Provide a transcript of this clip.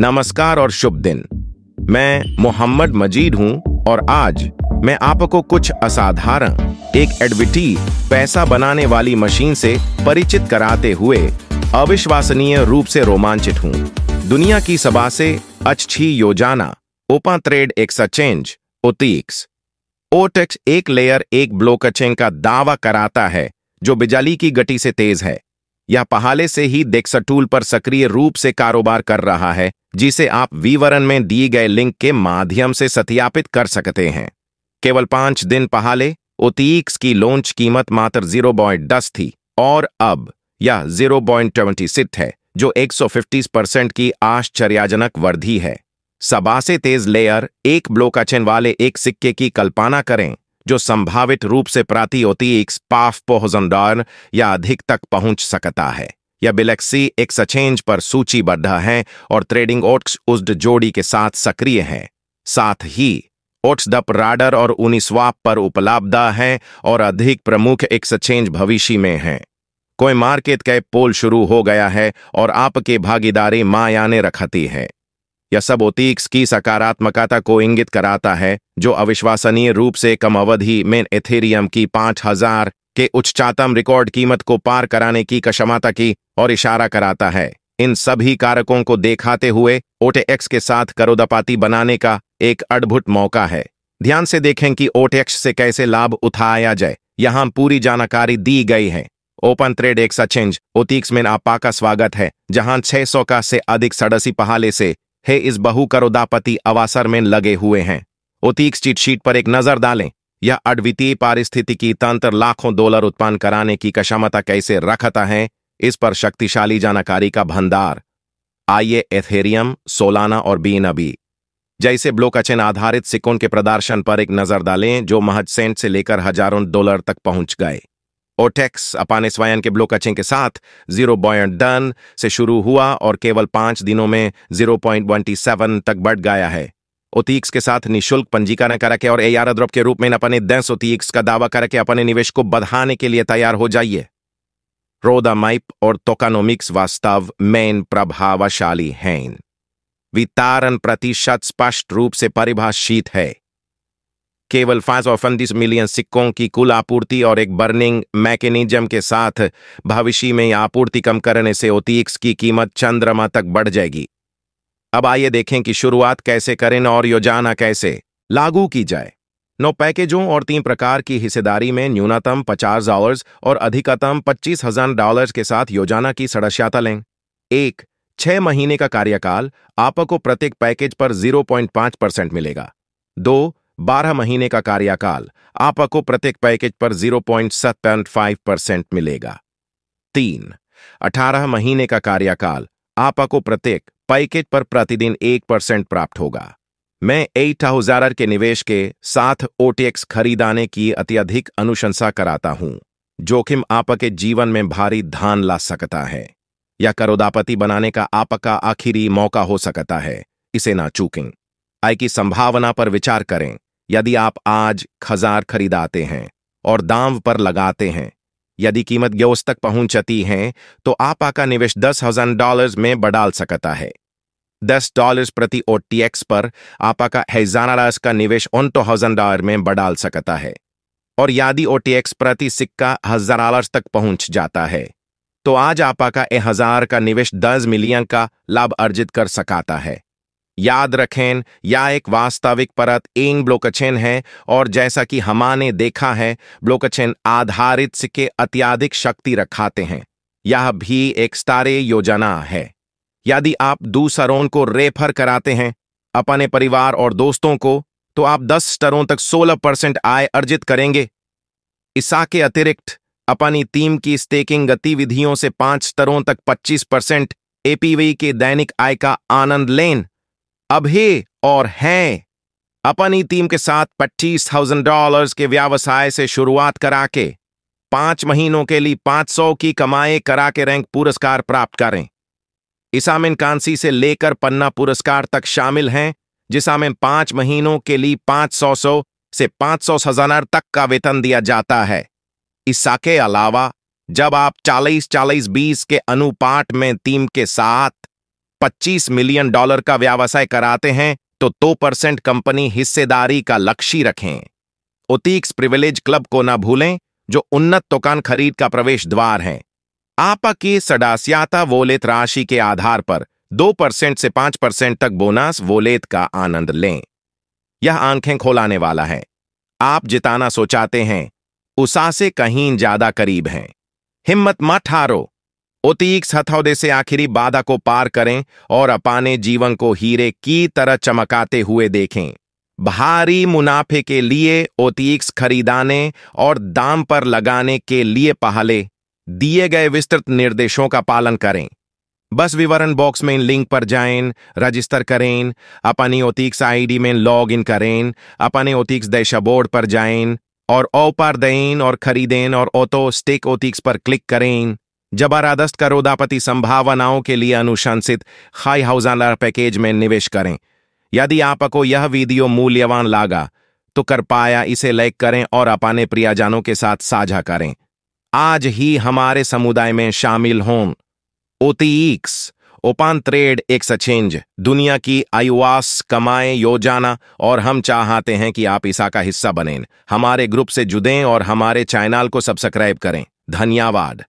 नमस्कार और शुभ दिन मैं मोहम्मद मजीद हूँ और आज मैं आपको कुछ असाधारण एक एडविटी पैसा बनाने वाली मशीन से परिचित कराते हुए अविश्वसनीय रूप से रोमांचित हूँ दुनिया की सभा से अच्छी योजना ओपा ट्रेड एक्सचेंज ओतीक्स ओटेक्स एक लेयर एक ब्लोकचेंग का दावा कराता है जो बिजली की गति से तेज है या पहले से ही डेक्सा टूल पर सक्रिय रूप से कारोबार कर रहा है जिसे आप विवरण में दिए गए लिंक के माध्यम से सत्यापित कर सकते हैं केवल पांच दिन पहले ओतीक्स की लॉन्च कीमत मात्र 0.10 थी और अब यह 0.26 है जो 150 परसेंट की आश्चर्यजनक वृद्धि है सबासे तेज लेयर एक ब्लोकाचेन वाले एक सिक्के की कल्पना करें जो संभावित रूप से प्रातियोतिक स्पाफ पोहजनडॉन या अधिक तक पहुंच सकता है या बिलेक्सी एक्सचेंज पर सूचीबद्ध है और ट्रेडिंग ओट्स उस जोड़ी के साथ सक्रिय हैं साथ ही ओट्स डप राडर और उनिस्वाप पर उपलब्ध हैं और अधिक प्रमुख एक्सचेंज भविष्य में है कोई मार्केट कैप पोल शुरू हो गया है और आपके भागीदारी मायाने रखती है यह सब ओतीक्स की सकारात्मकता को इंगित कराता है जो अविश्वसनीय रूप से कम अवधि में एथेरियम की पांच हजार के उच्चतम रिकॉर्ड कीमत को पार कराने की क्षमता की और इशारा कराता है इन सभी कारकों को देखाते हुए ओटेएक्स के साथ करोदपाती बनाने का एक अद्भुत मौका है ध्यान से देखें कि ओटेक्स से कैसे लाभ उठाया जाए यहाँ पूरी जानकारी दी गई है ओपन ट्रेड एक्सचेंज ओतीक्स में आपा का स्वागत है जहां 600 का से अधिक सड़सी पहाले से हे इस बहु करोदापति अवासर में लगे हुए हैं ओतीक्स चीट शीट पर एक नजर डालें यह अद्वितीय पारिस्थितिकी तंत्र लाखों डॉलर उत्पन्न कराने की क्षमता कैसे रखता है इस पर शक्तिशाली जानकारी का भंडार आइए एथेरियम सोलाना और बीन अभी जैसे ब्लोकचेन आधारित सिक्कों के प्रदर्शन पर एक नजर डालें जो महज सेंट से लेकर हजारों डॉलर तक पहुंच गए ओटेक्स अपाने स्वयं के ब्लो कचिंग के साथ जीरो पॉइंट डन से शुरू हुआ और केवल पांच दिनों में जीरो पॉइंट ट्वेंटी सेवन तक बढ़ गया है ओतीक्स के साथ निशुल्क पंजीकरण करके और एआर द्रव के रूप में अपने दस ओतीक्स का दावा करके अपने निवेश को बढ़ाने के लिए तैयार हो जाइए रोदामाइप और टोकानोमिक्स वास्तव मेन प्रभावशाली हैं वितारण प्रतिशत स्पष्ट रूप से परिभाषित है केवल फांस और फंदिस मिलियन सिक्कों की कुल आपूर्ति और एक बर्निंग मैकेनिज्म के साथ भविष्य में आपूर्ति कम करने से ओतीक्स की कीमत चंद्रमा तक बढ़ जाएगी अब आइए देखें कि शुरुआत कैसे करें और योजना कैसे लागू की जाए नौ पैकेजों और तीन प्रकार की हिस्सेदारी में न्यूनतम पचास डॉलर्स और अधिकतम पच्चीस हजार डॉलर के साथ योजना की सदस्यता लें एक छह महीने का कार्यकाल आपको प्रत्येक पैकेज पर पांच परसेंट मिलेगा दो 12 महीने का कार्यकाल आपको प्रत्येक पैकेज पर 0.75 परसेंट मिलेगा तीन 18 महीने का कार्यकाल आपको प्रत्येक पैकेज पर प्रतिदिन 1 परसेंट प्राप्त होगा मैं एट हजार के निवेश के साथ ओटीएक्स खरीदाने की अत्यधिक अनुशंसा कराता हूं जोखिम आपके जीवन में भारी धान ला सकता है या करोदापति बनाने का आपका आखिरी मौका हो सकता है इसे ना चूकें आय की संभावना पर विचार करें यदि आप आज खजार खरीदाते हैं और दाम पर लगाते हैं यदि कीमत ग्योस तक पहुंचती है तो आप का निवेश दस हजार डॉलर में बढ़ाल सकता है दस डॉलर प्रति ओ पर आप का हैजाना रास का निवेश ओंटो हजार डॉलर में बढ़ाल सकता है और यदि ओ प्रति सिक्का हजार डॉलर तक पहुंच जाता है तो आज आपा का ए हजार का निवेश दस मिलियन का लाभ अर्जित कर सकाता है याद रखें या एक वास्तविक परत एन ब्लोकचेन है और जैसा कि हमाने देखा है ब्लोकचेन आधारित सिक्के अत्याधिक शक्ति रखाते हैं यह भी एक स्टारे योजना है यदि आप दूसरों को रेफर कराते हैं अपने परिवार और दोस्तों को तो आप 10 स्टरों तक 16 परसेंट आय अर्जित करेंगे इसा के अतिरिक्त अपनी टीम की स्टेकिंग गतिविधियों से पांच स्तरों तक 25 परसेंट एपीवी के दैनिक आय का आनंद लें अभे और हैं अपनी टीम के साथ पच्चीस थाउजेंड डॉलर के व्यवसाय से शुरुआत करा के पांच महीनों के लिए पांच सौ की कमाए करा के रैंक पुरस्कार प्राप्त करें इसामिन कांसी से लेकर पन्ना पुरस्कार तक शामिल हैं जिसामिन पांच महीनों के लिए पांच सौ सौ से पांच सौ हजार तक का वेतन दिया जाता है ईसा के अलावा जब आप चालीस चालीस बीस के अनुपात में टीम के साथ 25 मिलियन डॉलर का व्यवसाय कराते हैं तो 2 परसेंट कंपनी हिस्सेदारी का लक्ष्य रखें ओतीक्स प्रिविलेज क्लब को ना भूलें जो उन्नत दुकान खरीद का प्रवेश द्वार है आपा की सडास्याता वोलेत राशि के आधार पर 2 परसेंट से 5 परसेंट तक बोनस वोलेत का आनंद लें यह आंखें खोलाने वाला है आप जिताना सोचाते हैं उसासे कहीं ज्यादा करीब हैं हिम्मत मत हारो उतीक्ष हथौदे से आखिरी बाधा को पार करें और अपाने जीवन को हीरे की तरह चमकाते हुए देखें भारी मुनाफे के लिए ओतीक्स खरीदाने और दाम पर लगाने के लिए पहले दिए गए विस्तृत निर्देशों का पालन करें बस विवरण बॉक्स में इन लिंक पर जाएं, रजिस्टर करें अपनी ओतीक्स आईडी में लॉग इन करें अपने ओतीक्स बोर्ड पर जाएं और ओपर दें और खरीदें और ओतो स्टिक ओतीक्स पर क्लिक करें जबरदस्त करोदापति संभावनाओं के लिए अनुशंसित हाई हाउस पैकेज में निवेश करें यदि आपको यह वीडियो मूल्यवान लागा तो कर पाया इसे लाइक करें और अपने प्रियजनों के साथ साझा करें आज ही हमारे समुदाय में शामिल हों ओतीक्स ओपान ट्रेड एक्सचेंज दुनिया की आयुवास कमाएं योजना और हम चाहते हैं कि आप ईसा का हिस्सा बनें हमारे ग्रुप से जुड़ें और हमारे चैनल को सब्सक्राइब करें धन्यवाद